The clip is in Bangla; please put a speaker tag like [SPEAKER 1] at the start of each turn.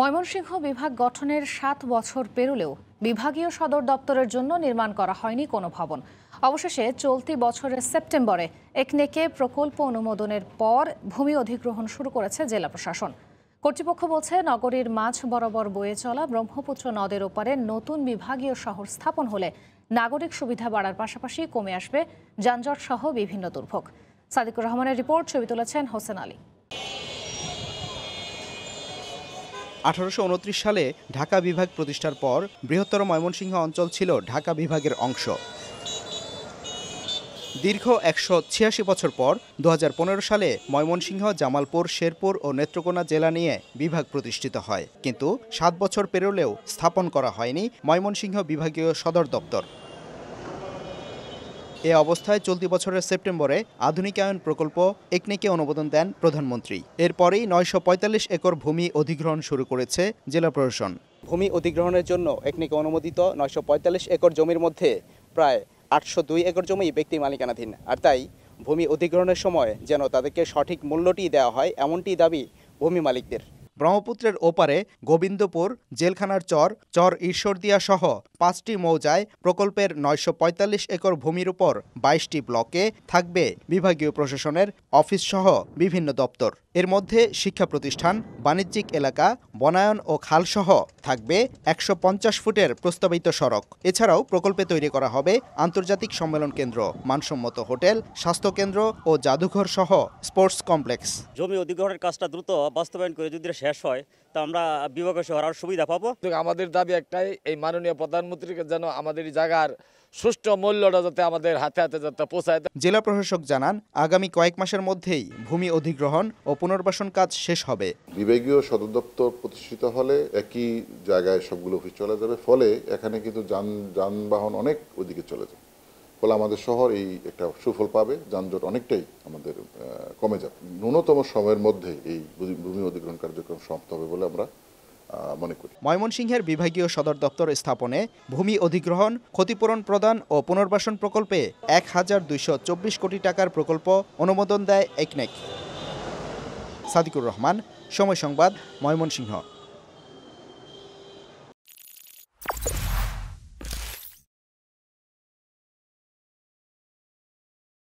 [SPEAKER 1] ময়মনসিংহ বিভাগ গঠনের সাত বছর পেরুলেও বিভাগীয় সদর দপ্তরের জন্য নির্মাণ করা হয়নি কোনো ভবন অবশেষে চলতি বছরের সেপ্টেম্বরে একনেকে প্রকল্প অনুমোদনের পর ভূমি অধিগ্রহণ শুরু করেছে জেলা প্রশাসন কর্তৃপক্ষ বলছে নগরীর মাঝ বরাবর বয়ে চলা ব্রহ্মপুত্র নদের ওপারে নতুন বিভাগীয় শহর স্থাপন হলে নাগরিক সুবিধা বাড়ার পাশাপাশি কমে আসবে যানজট সহ বিভিন্ন দুর্ভোগ সাদিকুর রহমানের রিপোর্ট ছবি তুলেছেন হোসেন আলী
[SPEAKER 2] আঠারোশো সালে ঢাকা বিভাগ প্রতিষ্ঠার পর বৃহত্তর ময়মনসিংহ অঞ্চল ছিল ঢাকা বিভাগের অংশ দীর্ঘ একশো ছিয়াশি বছর পর দু সালে ময়মনসিংহ জামালপুর শেরপুর ও নেত্রকোনা জেলা নিয়ে বিভাগ প্রতিষ্ঠিত হয় কিন্তু সাত বছর পেরোলেও স্থাপন করা হয়নি ময়মনসিংহ বিভাগীয় সদর দপ্তর এ অবস্থায় চলতি বছরের সেপ্টেম্বরে আধুনিকায়ন প্রকল্প একনেকে অনুমোদন দেন প্রধানমন্ত্রী এরপরেই নয়শো একর ভূমি অধিগ্রহণ শুরু করেছে জেলা প্রশাসন ভূমি অধিগ্রহণের জন্য একনেকে অনুমোদিত নয়শো একর জমির মধ্যে প্রায় আটশো দুই একর জমি ব্যক্তি মালিকানাধীন আর তাই ভূমি অধিগ্রহণের সময় যেন তাদেরকে সঠিক মূল্যটি দেওয়া হয় এমনটি দাবি ভূমি মালিকদের ব্রহ্মপুত্রের ওপারে গোবিন্দপুর জেলখানার চর চর ঈশ্বরদিয়া সহ পাঁচটি মৌজায় প্রকল্পের নয়শো একর ভূমির উপর বাইশটি ব্লকে থাকবে বিভাগীয় প্রশাসনের অফিস সহ বিভিন্ন দপ্তর এর মধ্যে শিক্ষা প্রতিষ্ঠান বাণিজ্যিক এলাকা বনায়ন ও খালসহ থাকবে একশো ফুটের প্রস্তাবিত সড়ক এছাড়াও প্রকল্পে তৈরি করা হবে আন্তর্জাতিক সম্মেলন কেন্দ্র মানসম্মত হোটেল স্বাস্থ্যকেন্দ্র ও জাদুঘর সহ স্পোর্টস কমপ্লেক্স
[SPEAKER 1] জমি অধিগ্রহণের কাজটা দ্রুত বাস্তবায়ন করে যদি শেষ হয় তা আমরা বিভাগ শহর আরও সুবিধা পাবো আমাদের দাবি একটাই এই মাননীয় প্রধানমন্ত্রীকে যেন আমাদের জায়গার সুষ্ঠু মূল্যটা যাতে আমাদের হাতে হাতে যাতে পৌঁছায়
[SPEAKER 2] জেলা প্রশাসক জানান আগামী কয়েক মাসের মধ্যেই ভূমি অধিগ্রহণ ও পুনর্বাসন কাজ শেষ হবে বিভাগীয় সদর দপ্তর প্রতিষ্ঠিত হলে একই জায়গায় সবগুলো অফিস চলে যাবে ফলে এখানে কিন্তু যান যানবাহন অনেক ওইদিকে চলে যাবে ফলে আমাদের শহর এই একটা সুফল পাবে যানজট অনেকটাই আমাদের কমে যাবে ন্যূনতম সময়ের মধ্যে এই ভূমি অধিগ্রহণ কার্যক্রম সমাপ্ত হবে বলে আমরা মনে করি ময়মনসিংহের বিভাগীয় সদর দপ্তর স্থাপনে ভূমি অধিগ্রহণ ক্ষতিপূরণ প্রদান ও পুনর্বাসন প্রকল্পে এক হাজার দুইশো চব্বিশ কোটি টাকার প্রকল্প অনুমোদন দেয় একনেক সাদিকুর রহমান সময় সংবাদ ময়মনসিংহ